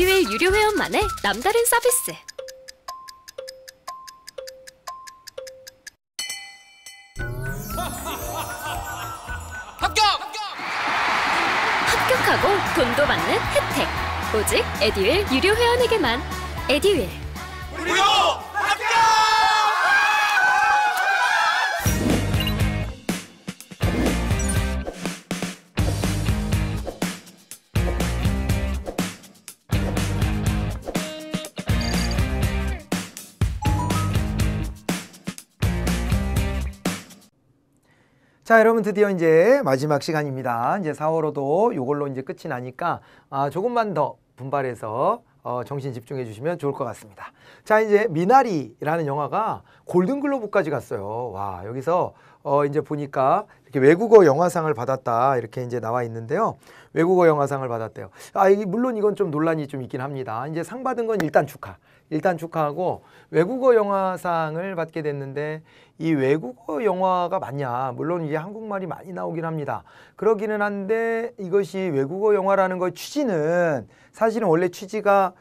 6개월 유료 회원만의 남다른 서비스 합격! 합격하고 돈도 받는 혜택 오직 에디윌 유료 회원에게만 에디윌 자, 여러분 드디어 이제 마지막 시간입니다. 이제 4월호도 이걸로 이제 끝이 나니까 아, 조금만 더 분발해서 어, 정신 집중해 주시면 좋을 것 같습니다. 자, 이제 미나리라는 영화가 골든글로브까지 갔어요. 와, 여기서 어, 이제 보니까 이렇게 외국어 영화상을 받았다. 이렇게 이제 나와 있는데요. 외국어 영화상을 받았대요. 아, 물론 이건 좀 논란이 좀 있긴 합니다. 이제 상 받은 건 일단 축하. 일단 축하하고 외국어 영화상을 받게 됐는데 이 외국어 영화가 맞냐 물론 이게 한국말이 많이 나오긴 합니다 그러기는 한데 이것이 외국어 영화라는 거 취지는 사실은 원래 취지가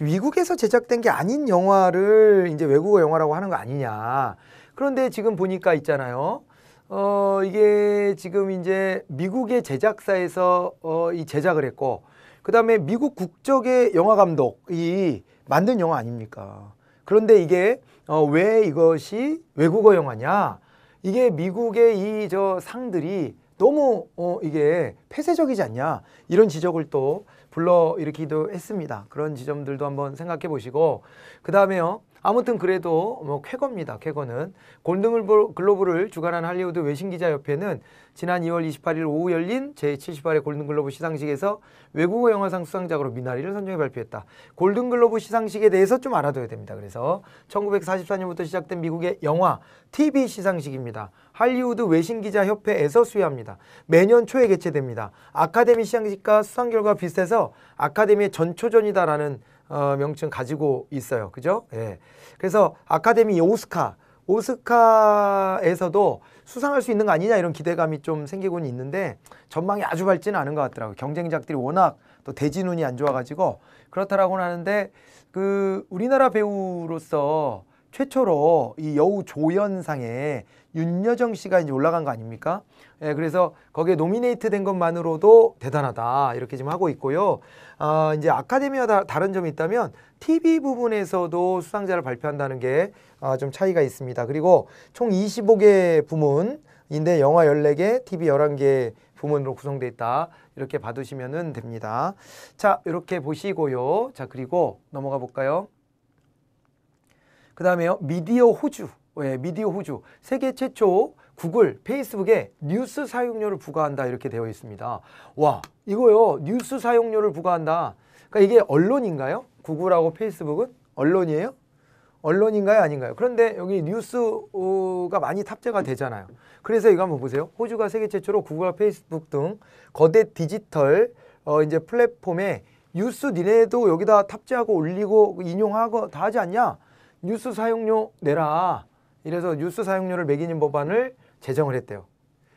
미국에서 제작된 게 아닌 영화를 이제 외국어 영화라고 하는 거 아니냐 그런데 지금 보니까 있잖아요 어 이게 지금 이제 미국의 제작사에서 어, 이 제작을 했고 그 다음에 미국 국적의 영화 감독이 만든 영화 아닙니까? 그런데 이게 어, 왜 이것이 외국어 영화냐? 이게 미국의 이 저 상들이 너무 어, 이게 폐쇄적이지 않냐 이런 지적을 또 불러 일으키기도 했습니다. 그런 지점들도 한번 생각해 보시고 그 다음에요. 아무튼 그래도 뭐 쾌거입니다. 쾌거는 골든글로브를 주관한 할리우드 외신기자협회는 지난 2월 28일 오후 열린 제78회 골든글로브 시상식에서 외국어 영화상 수상작으로 미나리를 선정해 발표했다. 골든글로브 시상식에 대해서 좀 알아둬야 됩니다. 그래서 1944년부터 시작된 미국의 영화, TV 시상식입니다. 할리우드 외신기자협회에서 수여합니다. 매년 초에 개최됩니다. 아카데미 시상식과 수상 결과 비슷해서 아카데미의 전초전이다라는 어, 명칭 가지고 있어요. 그죠? 예. 그래서 아카데미 오스카, 오스카에서도 수상할 수 있는 거 아니냐 이런 기대감이 좀생기곤 있는데 전망이 아주 밝지는 않은 것 같더라고요. 경쟁작들이 워낙 또 대진운이 안 좋아가지고 그렇다라고는 하는데 그 우리나라 배우로서 최초로 이 여우 조연상에 윤여정 씨가 이제 올라간 거 아닙니까? 예, 그래서 거기에 노미네이트 된 것만으로도 대단하다 이렇게 지금 하고 있고요. 아, 이제 아카데미와 다, 다른 점이 있다면 TV 부분에서도 수상자를 발표한다는 게좀 아, 차이가 있습니다. 그리고 총 25개 부문인데 영화 14개, TV 11개 부문으로 구성돼 있다. 이렇게 봐두시면 됩니다. 자, 이렇게 보시고요. 자, 그리고 넘어가 볼까요? 그 다음에요. 미디어 호주. 예, 미디어 호주. 세계 최초 구글, 페이스북에 뉴스 사용료를 부과한다 이렇게 되어 있습니다. 와, 이거요. 뉴스 사용료를 부과한다. 그러니까 이게 언론인가요? 구글하고 페이스북은 언론이에요? 언론인가요? 아닌가요? 그런데 여기 뉴스가 많이 탑재가 되잖아요. 그래서 이거 한번 보세요. 호주가 세계 최초로 구글과 페이스북 등 거대 디지털 어 이제 플랫폼에 뉴스 니네도 여기다 탑재하고 올리고 인용하고 다 하지 않냐? 뉴스 사용료 내라. 이래서 뉴스 사용료를 매기는 법안을 제정을 했대요.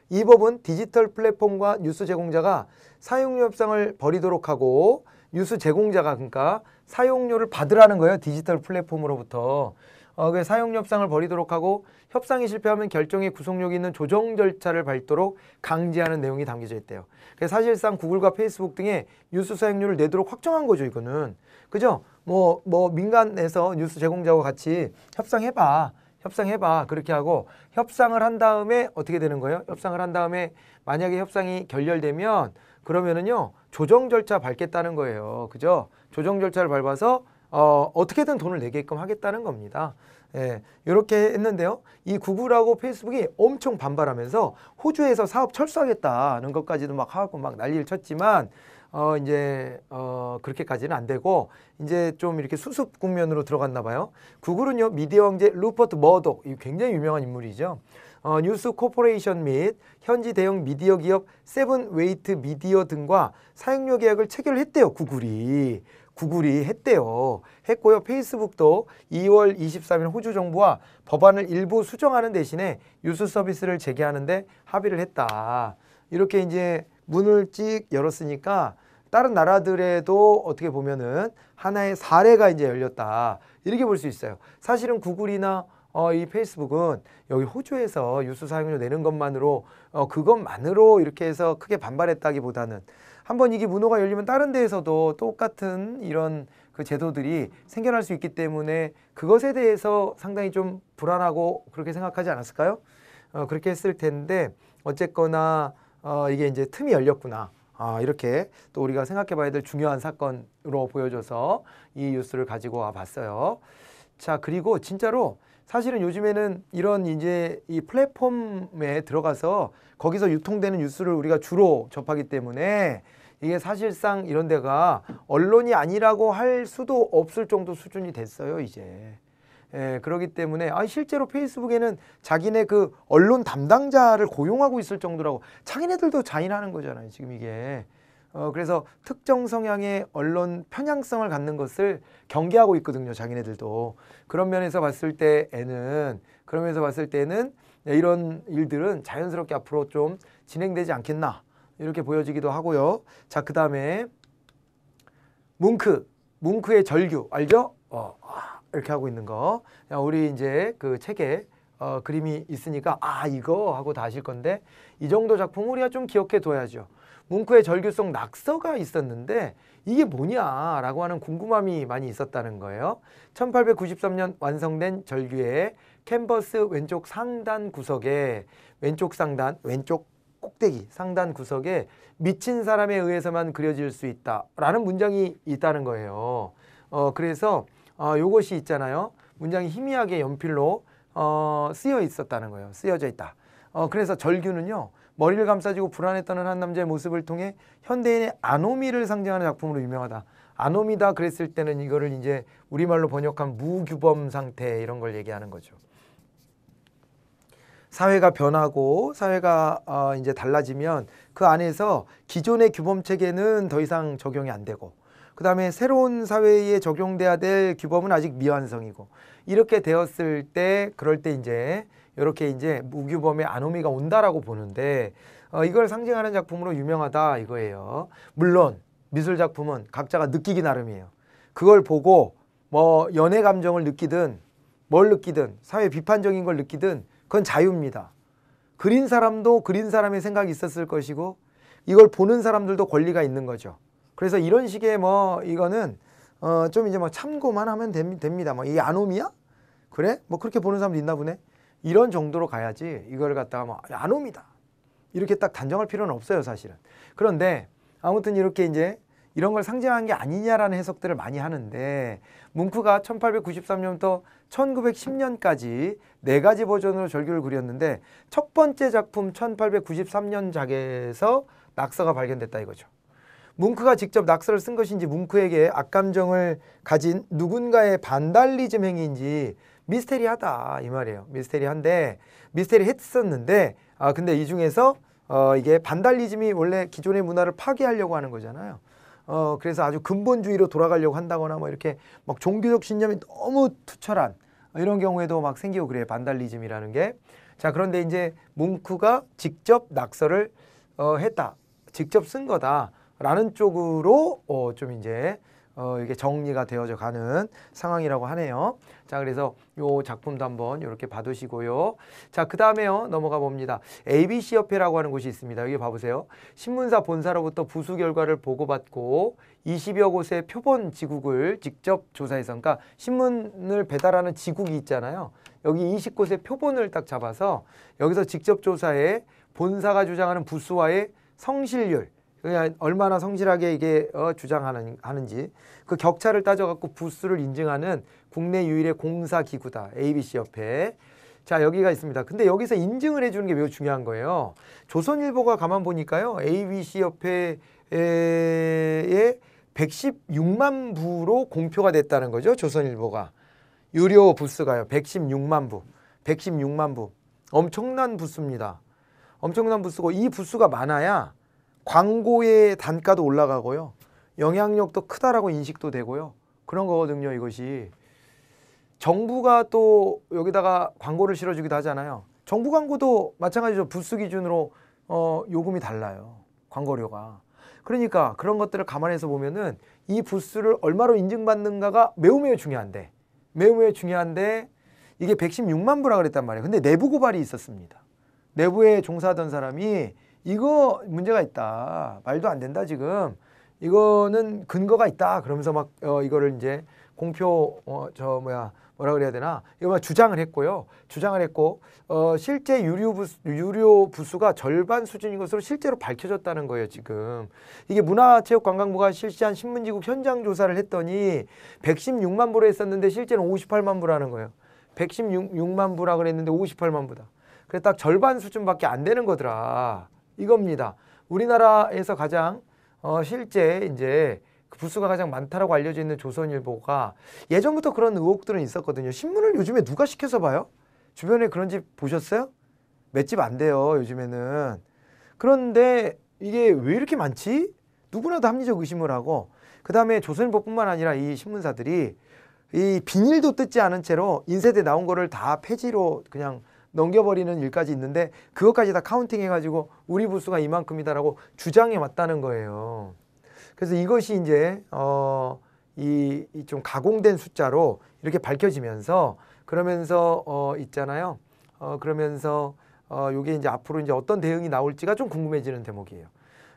이 법은 디지털 플랫폼과 뉴스 제공자가 사용료 협상을 벌이도록 하고 뉴스 제공자가 그러니까 사용료를 받으라는 거예요. 디지털 플랫폼으로부터. 어, 그 사용료 협상을 벌이도록 하고 협상이 실패하면 결정의 구속력이 있는 조정 절차를 밟도록 강제하는 내용이 담겨져 있대요. 그래서 사실상 구글과 페이스북 등의 뉴스 사용료를 내도록 확정한 거죠, 이거는. 그죠? 뭐, 뭐 민간에서 뉴스 제공자와 같이 협상해봐. 협상해봐. 그렇게 하고 협상을 한 다음에 어떻게 되는 거예요? 협상을 한 다음에 만약에 협상이 결렬되면 그러면은요 조정 절차 밟겠다는 거예요. 그죠? 조정 절차를 밟아서 어, 어떻게든 돈을 내게끔 하겠다는 겁니다. 예, 이렇게 했는데요. 이 구글하고 페이스북이 엄청 반발하면서 호주에서 사업 철수하겠다는 것까지도 막 하고 막 난리를 쳤지만 어, 이제, 어, 그렇게까지는 안 되고, 이제 좀 이렇게 수습 국면으로 들어갔나 봐요. 구글은요, 미디어 황제 루퍼트 머독, 이 굉장히 유명한 인물이죠. 어, 뉴스 코퍼레이션 및 현지 대형 미디어 기업 세븐웨이트 미디어 등과 사용료 계약을 체결했대요, 구글이. 구글이 했대요. 했고요. 페이스북도 2월 23일 호주 정부와 법안을 일부 수정하는 대신에 뉴스 서비스를 재개하는데 합의를 했다. 이렇게 이제 문을 찍 열었으니까 다른 나라들에도 어떻게 보면은 하나의 사례가 이제 열렸다. 이렇게 볼 수 있어요. 사실은 구글이나 어, 이 페이스북은 여기 호주에서 유수 사용료 내는 것만으로 어, 그것만으로 이렇게 해서 크게 반발했다기보다는 한번 이게 문호가 열리면 다른 데에서도 똑같은 이런 그 제도들이 생겨날 수 있기 때문에 그것에 대해서 상당히 좀 불안하고 그렇게 생각하지 않았을까요? 어, 그렇게 했을 텐데 어쨌거나 어, 이게 이제 틈이 열렸구나. 아, 이렇게 또 우리가 생각해 봐야 될 중요한 사건으로 보여줘서 이 뉴스를 가지고 와 봤어요. 자, 그리고 진짜로 사실은 요즘에는 이런 이제 이 플랫폼에 들어가서 거기서 유통되는 뉴스를 우리가 주로 접하기 때문에 이게 사실상 이런 데가 언론이 아니라고 할 수도 없을 정도 수준이 됐어요, 이제. 예, 그러기 때문에 아 실제로 페이스북에는 자기네 그 언론 담당자를 고용하고 있을 정도라고 자기네들도 자인하는 거잖아요. 지금 이게. 어, 그래서 특정 성향의 언론 편향성을 갖는 것을 경계하고 있거든요. 자기네들도. 그런 면에서 봤을 때에는 그러면서 봤을 때는 네, 이런 일들은 자연스럽게 앞으로 좀 진행되지 않겠나 이렇게 보여지기도 하고요. 자, 그 다음에 뭉크, 뭉크의 절규 알죠? 어. 아. 이렇게 하고 있는 거 우리 이제 그 책에 어, 그림이 있으니까 아 이거 하고 다 아실 건데 이 정도 작품 우리가 좀 기억해 둬야죠. 문크의 절규성 낙서가 있었는데 이게 뭐냐라고 하는 궁금함이 많이 있었다는 거예요. 1893년 완성된 절규의 캔버스 왼쪽 상단 구석에 왼쪽 상단 왼쪽 꼭대기 상단 구석에 미친 사람에 의해서만 그려질 수 있다라는 문장이 있다는 거예요. 어 그래서 어, 요것이 있잖아요. 문장이 희미하게 연필로 어, 쓰여 있었다는 거예요. 쓰여져 있다. 어, 그래서 절규는요. 머리를 감싸지고 불안했다는 한 남자의 모습을 통해 현대인의 아노미를 상징하는 작품으로 유명하다. 아노미다 그랬을 때는 이거를 이제 우리말로 번역한 무규범 상태 이런 걸 얘기하는 거죠. 사회가 변하고 사회가 어, 이제 달라지면 그 안에서 기존의 규범 체계는 더 이상 적용이 안 되고 그 다음에 새로운 사회에 적용돼야 될 규범은 아직 미완성이고 이렇게 되었을 때 그럴 때 이제 이렇게 이제 무규범의 아노미가 온다라고 보는데 어, 이걸 상징하는 작품으로 유명하다 이거예요. 물론 미술 작품은 각자가 느끼기 나름이에요. 그걸 보고 뭐 연애 감정을 느끼든 뭘 느끼든 사회 비판적인 걸 느끼든 그건 자유입니다. 그린 사람도 그린 사람의 생각이 있었을 것이고 이걸 보는 사람들도 권리가 있는 거죠. 그래서 이런 식의 뭐 이거는 어 좀 이제 뭐 참고만 하면 됩니다. 뭐 이 아놈이야? 그래? 뭐 그렇게 보는 사람도 있나 보네. 이런 정도로 가야지 이걸 갖다가 뭐 아놈이다. 이렇게 딱 단정할 필요는 없어요, 사실은. 그런데 아무튼 이렇게 이제 이런 걸 상징한 게 아니냐라는 해석들을 많이 하는데 뭉크가 1893년부터 1910년까지 네 가지 버전으로 절규를 그렸는데 첫 번째 작품 1893년 작에서 낙서가 발견됐다 이거죠. 뭉크가 직접 낙서를 쓴 것인지 뭉크에게 악감정을 가진 누군가의 반달리즘 행위인지 미스테리하다 이 말이에요. 미스테리한데 미스테리했었는데 아 근데 이 중에서 어 이게 반달리즘이 원래 기존의 문화를 파괴하려고 하는 거잖아요. 어 그래서 아주 근본주의로 돌아가려고 한다거나 뭐 이렇게 막 종교적 신념이 너무 투철한 이런 경우에도 막 생기고 그래요. 반달리즘이라는 게. 자, 그런데 이제 뭉크가 직접 낙서를 어 했다. 직접 쓴 거다. 라는 쪽으로 어, 좀 이제 어, 이게 정리가 되어져 가는 상황이라고 하네요. 자, 그래서 요 작품도 한번 이렇게 봐두시고요. 자, 그 다음에요. 넘어가 봅니다. ABC협회라고 하는 곳이 있습니다. 여기 봐보세요. 신문사 본사로부터 부수 결과를 보고받고 20여 곳의 표본 지국을 직접 조사해서, 그러니까 신문을 배달하는 지국이 있잖아요. 여기 20곳의 표본을 딱 잡아서 여기서 직접 조사해 본사가 주장하는 부수와의 성실률, 얼마나 성실하게 이게 어, 주장하는 지그 격차를 따져갖고 부수를 인증하는 국내 유일의 공사 기구다 ABC 협회. 자 여기가 있습니다. 근데 여기서 인증을 해주는 게 매우 중요한 거예요. 조선일보가 가만 보니까요 ABC 협회에 116만 부로 공표가 됐다는 거죠. 조선일보가 유료 부스가요. 116만 부, 116만 부. 엄청난 부스입니다. 엄청난 부스고 이 부스가 많아야 광고의 단가도 올라가고요. 영향력도 크다라고 인식도 되고요. 그런 거거든요, 이것이. 정부가 또 여기다가 광고를 실어주기도 하잖아요. 정부 광고도 마찬가지로 부수 기준으로 어, 요금이 달라요. 광고료가. 그러니까 그런 것들을 감안해서 보면은 이 부스를 얼마로 인증받는가가 매우 매우 중요한데 매우 매우 중요한데 이게 116만 부라 그랬단 말이에요. 근데 내부 고발이 있었습니다. 내부에 종사하던 사람이 이거 문제가 있다. 말도 안 된다 지금. 이거는 근거가 있다. 그러면서 막 어, 이거를 이제 공표 어, 저 뭐야 뭐라 그래야 되나 이거 막 주장을 했고요. 주장을 했고 어, 실제 유료 부수, 유료 부수가 절반 수준인 것으로 실제로 밝혀졌다는 거예요 지금 이게 문화체육관광부가 실시한 신문지국 현장 조사를 했더니 116만 부로 했었는데 실제는 58만 부라는 거예요. 116만 부라 그랬는데 58만 부다. 그래 딱 절반 수준밖에 안 되는 거더라. 이겁니다. 우리나라에서 가장 어, 실제 이제 그 부수가 가장 많다라고 알려져 있는 조선일보가 예전부터 그런 의혹들은 있었거든요. 신문을 요즘에 누가 시켜서 봐요? 주변에 그런 집 보셨어요? 맷집 안 돼요, 요즘에는. 그런데 이게 왜 이렇게 많지? 누구나 다 합리적 의심을 하고 그 다음에 조선일보뿐만 아니라 이 신문사들이 이 비닐도 뜯지 않은 채로 인쇄돼 나온 거를 다 폐지로 그냥 넘겨버리는 일까지 있는데 그것까지 다 카운팅해가지고 우리 부수가 이만큼이다라고 주장해 왔다는 거예요. 그래서 이것이 이제 어, 이 좀 가공된 숫자로 이렇게 밝혀지면서 그러면서 어, 있잖아요. 어, 그러면서 어, 요게 이제 앞으로 이제 어떤 대응이 나올지가 좀 궁금해지는 대목이에요.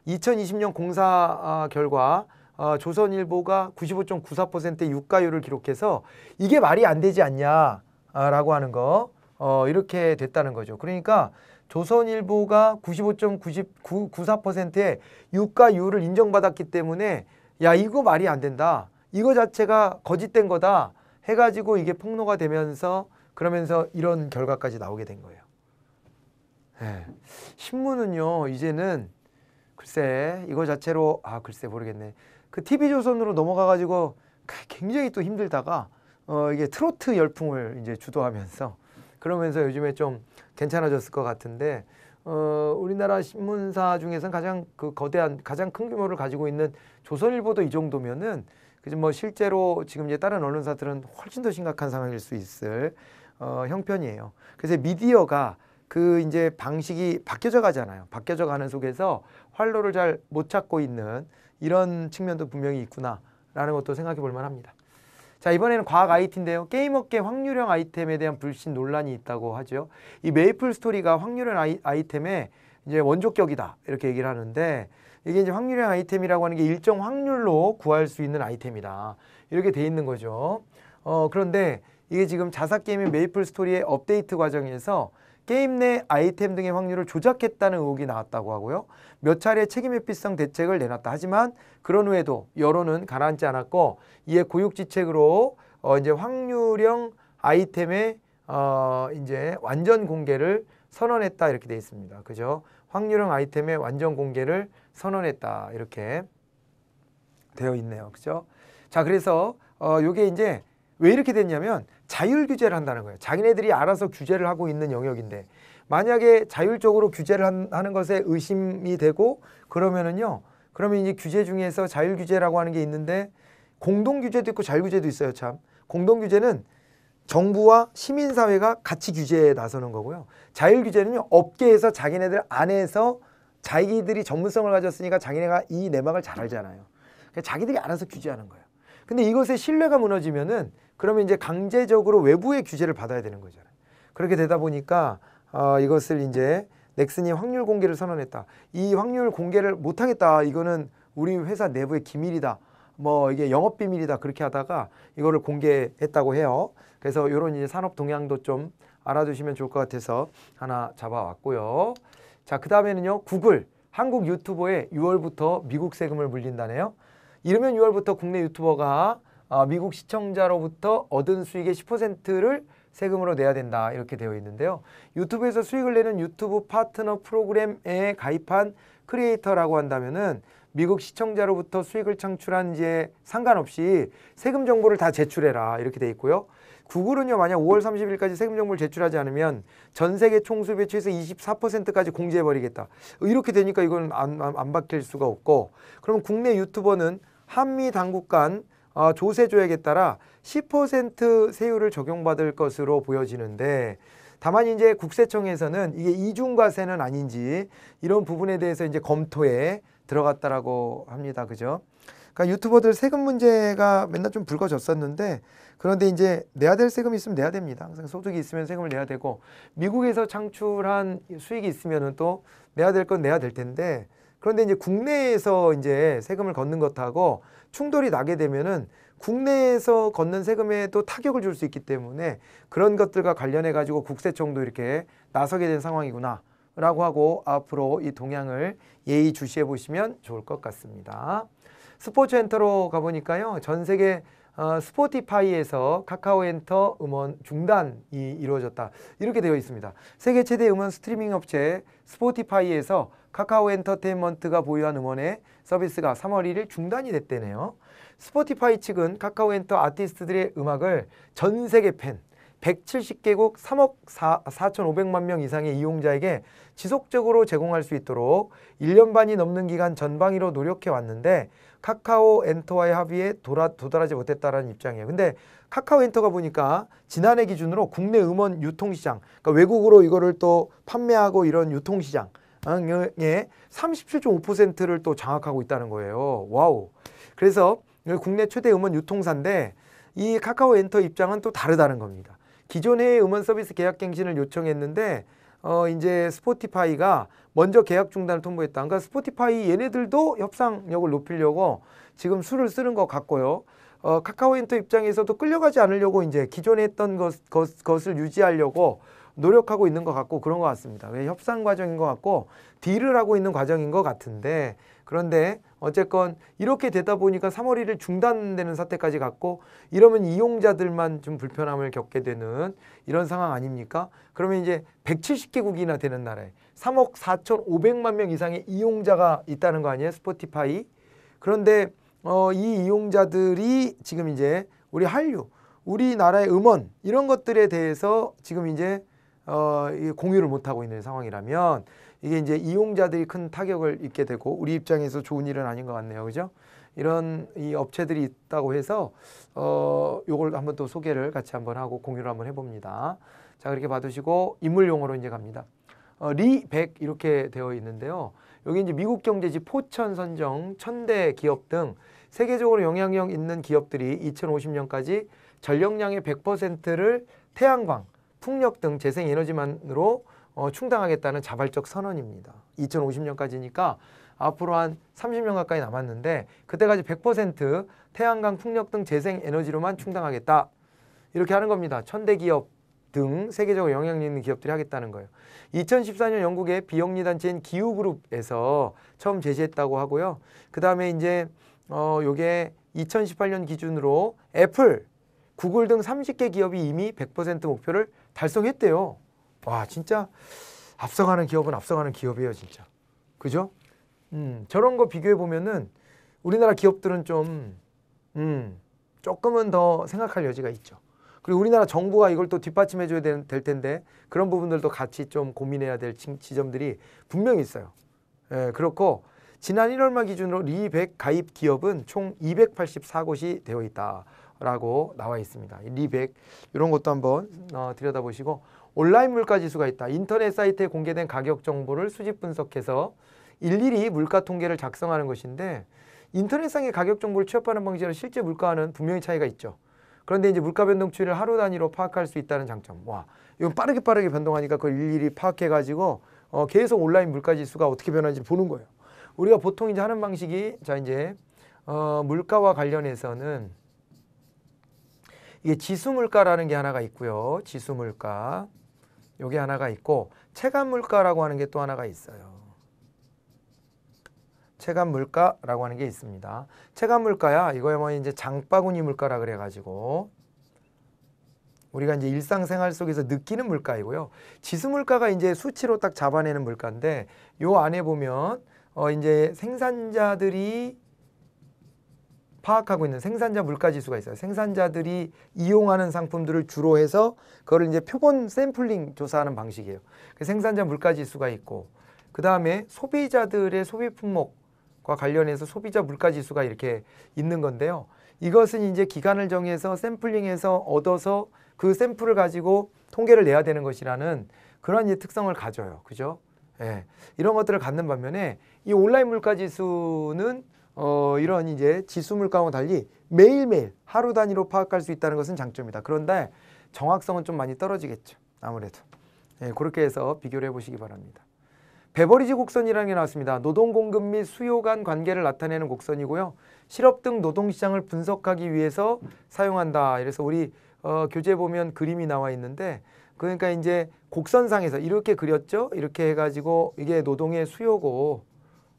2020년 공사 아, 결과 어, 조선일보가 95.94%의 유가율을 기록해서 이게 말이 안 되지 않냐라고 하는 거. 어, 이렇게 됐다는 거죠. 그러니까 조선일보가 95.94%의 유가 율을 인정받았기 때문에 야 이거 말이 안 된다. 이거 자체가 거짓된 거다 해가지고 이게 폭로가 되면서 그러면서 이런 결과까지 나오게 된 거예요. 예. 신문은요 이제는 글쎄 이거 자체로 아 글쎄 모르겠네. 그 TV조선으로 넘어가가지고 굉장히 또 힘들다가 어 이게 트로트 열풍을 이제 주도하면서 그러면서 요즘에 좀 괜찮아졌을 것 같은데 어, 우리나라 신문사 중에서는 가장 그 거대한 가장 큰 규모를 가지고 있는 조선일보도 이 정도면은 그지 뭐 실제로 지금 이제 다른 언론사들은 훨씬 더 심각한 상황일 수 있을 어, 형편이에요. 그래서 미디어가 그 이제 방식이 바뀌어져 가잖아요. 바뀌어져 가는 속에서 활로를 잘 못 찾고 있는 이런 측면도 분명히 있구나라는 것도 생각해 볼 만합니다. 자 이번에는 과학 IT인데요. 게임업계 확률형 아이템에 대한 불신 논란이 있다고 하죠. 이 메이플 스토리가 확률형 아이, 아이템의 이제 원조격이다 이렇게 얘기를 하는데 이게 이제 확률형 아이템이라고 하는 게 일정 확률로 구할 수 있는 아이템이다 이렇게 돼 있는 거죠. 어 그런데 이게 지금 자사 게임인 메이플 스토리의 업데이트 과정에서 게임 내 아이템 등의 확률을 조작했다는 의혹이 나왔다고 하고요. 몇 차례 책임 회피성 대책을 내놨다. 하지만 그런 후에도 여론은 가라앉지 않았고 이에 고육지책으로 어 이제 확률형 아이템의 어 이제 완전 공개를 선언했다 이렇게 돼 있습니다. 그죠? 확률형 아이템의 완전 공개를 선언했다 이렇게 되어 있네요. 그죠? 자, 그래서 어 요게 이제 왜 이렇게 됐냐면 자율 규제를 한다는 거예요. 자기네들이 알아서 규제를 하고 있는 영역인데 만약에 자율적으로 규제를 한, 하는 것에 의심이 되고 그러면은요. 그러면 이제 규제 중에서 자율 규제라고 하는 게 있는데 공동 규제도 있고 자율 규제도 있어요, 참. 공동 규제는 정부와 시민 사회가 같이 규제에 나서는 거고요. 자율 규제는요. 업계에서 자기네들 안에서 자기들이 전문성을 가졌으니까 자기네가 이 내막을 잘 알잖아요. 그러니까 자기들이 알아서 규제하는 거예요. 근데 이것에 신뢰가 무너지면은 그러면 이제 강제적으로 외부의 규제를 받아야 되는 거잖아요. 그렇게 되다 보니까 어, 이것을 이제 넥슨이 확률 공개를 선언했다. 이 확률 공개를 못 하겠다. 이거는 우리 회사 내부의 기밀이다. 뭐 이게 영업 비밀이다. 그렇게 하다가 이거를 공개했다고 해요. 그래서 이런 이제 산업 동향도 좀 알아두시면 좋을 것 같아서 하나 잡아왔고요. 자, 그 다음에는요. 구글 한국 유튜버에 6월부터 미국 세금을 물린다네요. 이러면 6월부터 국내 유튜버가 아, 미국 시청자로부터 얻은 수익의 10%를 세금으로 내야 된다 이렇게 되어 있는데요. 유튜브에서 수익을 내는 유튜브 파트너 프로그램에 가입한 크리에이터라고 한다면은 미국 시청자로부터 수익을 창출한 지에 상관없이 세금 정보를 다 제출해라 이렇게 돼 있고요. 구글은요 만약 5월 30일까지 세금 정보를 제출하지 않으면 전 세계 총수 배치에서 24%까지 공제해버리겠다. 이렇게 되니까 이건 안, 안, 안 바뀔 수가 없고 그럼 국내 유튜버는 한미 당국 간 어, 조세 조약에 따라 10% 세율을 적용받을 것으로 보여지는데 다만 이제 국세청에서는 이게 이중과세는 아닌지 이런 부분에 대해서 이제 검토에 들어갔다라고 합니다. 그죠? 그러니까 유튜버들 세금 문제가 맨날 좀 불거졌었는데 그런데 이제 내야 될 세금이 있으면 내야 됩니다. 항상 소득이 있으면 세금을 내야 되고 미국에서 창출한 수익이 있으면은 또 내야 될 건 내야 될 텐데 그런데 이제 국내에서 이제 세금을 걷는 것하고 충돌이 나게 되면은 국내에서 걷는 세금에도 타격을 줄 수 있기 때문에 그런 것들과 관련해 가지고 국세청도 이렇게 나서게 된 상황이구나. 라고 하고 앞으로 이 동향을 예의 주시해 보시면 좋을 것 같습니다. 스포츠 엔터로 가보니까요. 전 세계 어, 스포티파이에서 카카오 엔터 음원 중단이 이루어졌다. 이렇게 되어 있습니다. 세계 최대 음원 스트리밍 업체 스포티파이에서 카카오 엔터테인먼트가 보유한 음원의 서비스가 3월 1일 중단이 됐대네요. 스포티파이 측은 카카오 엔터 아티스트들의 음악을 전 세계 팬 170개국 3억 4, 4,500만 명 이상의 이용자에게 지속적으로 제공할 수 있도록 1년 반이 넘는 기간 전방위로 노력해 왔는데 카카오 엔터와의 합의에 도라, 도달하지 못했다라는 입장이에요. 근데 카카오 엔터가 보니까 지난해 기준으로 국내 음원 유통시장, 그러니까 외국으로 이거를 또 판매하고 이런 유통시장, 어, 예, 37.5%를 또 장악하고 있다는 거예요. 와우. 그래서 국내 최대 음원 유통사인데 이 카카오 엔터 입장은 또 다르다는 겁니다. 기존의 음원 서비스 계약 갱신을 요청했는데 어 이제 스포티파이가 먼저 계약 중단을 통보했다. 그러니까 스포티파이 얘네들도 협상력을 높이려고 지금 수를 쓰는 것 같고요. 어 카카오 엔터 입장에서도 끌려가지 않으려고 이제 기존에 했던 것, 것, 것을 유지하려고 노력하고 있는 것 같고 그런 것 같습니다. 협상 과정인 것 같고 딜을 하고 있는 과정인 것 같은데 그런데 어쨌건 이렇게 되다 보니까 3월 1일 중단되는 사태까지 갔고 이러면 이용자들만 좀 불편함을 겪게 되는 이런 상황 아닙니까? 그러면 이제 170개국이나 되는 나라에 3억 4천5백만명 이상의 이용자가 있다는 거 아니에요? 스포티파이. 그런데 어, 이 이용자들이 지금 이제 우리 한류, 우리나라의 음원 이런 것들에 대해서 지금 이제 어, 공유를 못하고 있는 상황이라면 이게 이제 이용자들이 큰 타격을 입게 되고 우리 입장에서 좋은 일은 아닌 것 같네요. 그죠? 이런 이 업체들이 있다고 해서 어, 요걸 한번 또 소개를 같이 한번 하고 공유를 한번 해봅니다. 자, 그렇게 봐두시고 인물용으로 이제 갑니다. 어, 리백 이렇게 되어 있는데요. 여기 이제 미국 경제지 포천 선정 천대 기업 등 세계적으로 영향력 있는 기업들이 2050년까지 전력량의 100%를 태양광 풍력 등 재생에너지만으로 어, 충당하겠다는 자발적 선언입니다. 2050년까지니까 앞으로 한 30년 가까이 남았는데 그때까지 100% 태양광 풍력 등 재생에너지로만 충당하겠다. 이렇게 하는 겁니다. 천대 기업 등 세계적으로 영향력 있는 기업들이 하겠다는 거예요. 2014년 영국의 비영리단체인 기후그룹에서 처음 제시했다고 하고요. 그 다음에 이제 어 요게 2018년 기준으로 애플 구글 등 30개 기업이 이미 100% 목표를 달성했대요. 와 진짜 앞서가는 기업은 앞서가는 기업이에요 진짜. 그죠? 음, 저런 거 비교해 보면은 우리나라 기업들은 좀 음, 조금은 더 생각할 여지가 있죠. 그리고 우리나라 정부가 이걸 또 뒷받침해 줘야 될, 될 텐데 그런 부분들도 같이 좀 고민해야 될 지, 지점들이 분명히 있어요. 예, 그렇고 지난 1월 말 기준으로 리백 가입 기업은 총 284곳이 되어 있다. 라고 나와 있습니다. 리백 이런 것도 한번 어, 들여다보시고 온라인 물가 지수가 있다. 인터넷 사이트에 공개된 가격 정보를 수집 분석해서 일일이 물가 통계를 작성하는 것인데 인터넷상의 가격 정보를 취합하는 방식이랑 실제 물가와는 분명히 차이가 있죠. 그런데 이제 물가 변동 추이를 하루 단위로 파악할 수 있다는 장점. 와, 이건 빠르게 빠르게 변동하니까 그걸 일일이 파악해 가지고 어, 계속 온라인 물가 지수가 어떻게 변하는지 보는 거예요. 우리가 보통 이제 하는 방식이 자 이제 어, 물가와 관련해서는 이게 지수물가라는 게 하나가 있고요. 지수물가. 요게 하나가 있고 체감물가라고 하는 게 또 하나가 있어요. 체감물가라고 하는 게 있습니다. 체감물가야 이거야 뭐 이제 장바구니 물가라 그래가지고 우리가 이제 일상생활 속에서 느끼는 물가이고요. 지수물가가 이제 수치로 딱 잡아내는 물가인데 요 안에 보면 어 이제 생산자들이 파악하고 있는 생산자 물가지수가 있어요. 생산자들이 이용하는 상품들을 주로 해서 그거를 이제 표본 샘플링 조사하는 방식이에요. 그 생산자 물가지수가 있고 그 다음에 소비자들의 소비 품목과 관련해서 소비자 물가지수가 이렇게 있는 건데요. 이것은 이제 기간을 정해서 샘플링해서 얻어서 그 샘플을 가지고 통계를 내야 되는 것이라는 그런 이제 특성을 가져요. 그죠? 예. 이런 것들을 갖는 반면에 이 온라인 물가지수는 어, 이런 이제 지수 물가와 달리 매일매일 하루 단위로 파악할 수 있다는 것은 장점이다. 그런데 정확성은 좀 많이 떨어지겠죠. 아무래도. 예, 그렇게 해서 비교를 해보시기 바랍니다. 베버리지 곡선이라는 게 나왔습니다. 노동공급 및 수요 간 관계를 나타내는 곡선이고요. 실업 등 노동시장을 분석하기 위해서 사용한다. 이래서 우리 어, 교재 보면 그림이 나와 있는데 그러니까 이제 곡선상에서 이렇게 그렸죠. 이렇게 해가지고 이게 노동의 수요고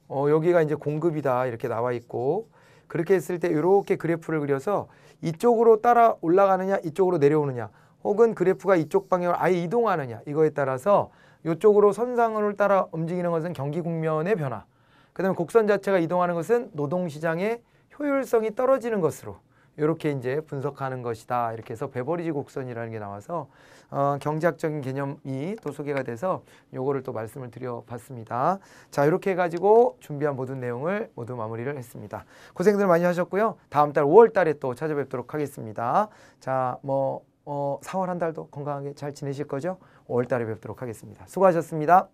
어, 여기가 이제 공급이다 이렇게 나와 있고 그렇게 했을 때 이렇게 그래프를 그려서 이쪽으로 따라 올라가느냐 이쪽으로 내려오느냐 혹은 그래프가 이쪽 방향으로 아예 이동하느냐 이거에 따라서 이쪽으로 선상을 따라 움직이는 것은 경기 국면의 변화 그 다음에 곡선 자체가 이동하는 것은 노동시장의 효율성이 떨어지는 것으로 이렇게 이제 분석하는 것이다. 이렇게 해서 베버리지 곡선이라는 게 나와서 어, 경제학적인 개념이 또 소개가 돼서 요거를 또 말씀을 드려봤습니다. 자 이렇게 해가지고 준비한 모든 내용을 모두 마무리를 했습니다. 고생들 많이 하셨고요. 다음 달 5월 달에 또 찾아뵙도록 하겠습니다. 자뭐 어, 4월 한 달도 건강하게 잘 지내실 거죠? 5월 달에 뵙도록 하겠습니다. 수고하셨습니다.